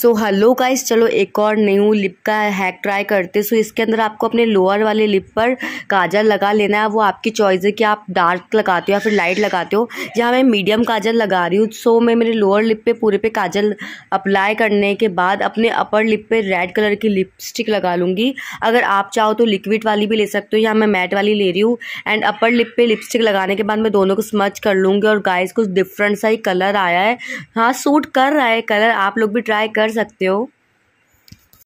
so hello guys चलो एक और न्यू लिप का हैक ट्राई करते सो so, इसके अंदर आपको अपने लोअर वाले लिप पर काजल लगा लेना है वो आपकी चॉइस है कि आप डार्क लगाते हो या फिर लाइट लगाते हो जहाँ मैं मीडियम काजल लगा रही हूँ सो so, मैं मेरे लोअर लिप पे पूरे पे काजल अप्लाई करने के बाद अपने अपर लिप पे रेड कलर की लिपस्टिक लगा लूँगी अगर आप चाहो तो लिक्विड वाली भी ले सकते हो यहाँ मैं मैट वाली ले रही हूँ एंड अपर लिप पर लिपस्टिक लगाने के बाद मैं दोनों को स्मच कर लूँगी और गाइस कुछ डिफरेंट सा ही कलर आया है हाँ सूट कर रहा है कलर आप लोग भी ट्राई कर कर सकते हो